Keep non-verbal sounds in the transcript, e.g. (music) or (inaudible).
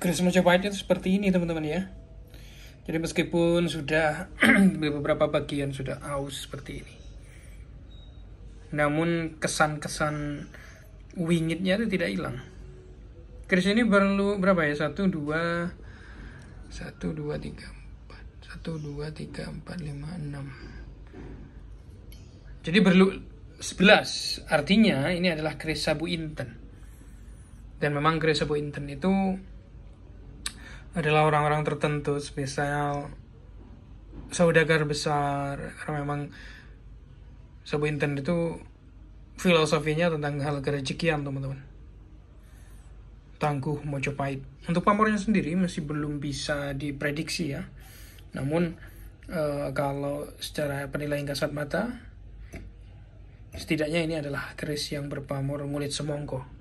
Grace Majapahit itu seperti ini teman-teman ya jadi meskipun sudah (clears throat) beberapa bagian sudah aus seperti ini namun kesan-kesan wingitnya itu tidak hilang Grace ini perlu berapa ya? 1, 2, 1, 2, 3, 4 1, 2, 3, 4, 5, 6 jadi perlu 11 artinya ini adalah Grace Sabu Inten dan memang Grace Sabu Inten itu adalah orang-orang tertentu, spesial saudagar besar, karena memang sebuah internet itu filosofinya tentang hal kerejekian teman-teman. Tangguh Mojopahit. Untuk pamornya sendiri masih belum bisa diprediksi ya. Namun e, kalau secara penilaian kasat mata, setidaknya ini adalah keris yang berpamor ngulit semongko.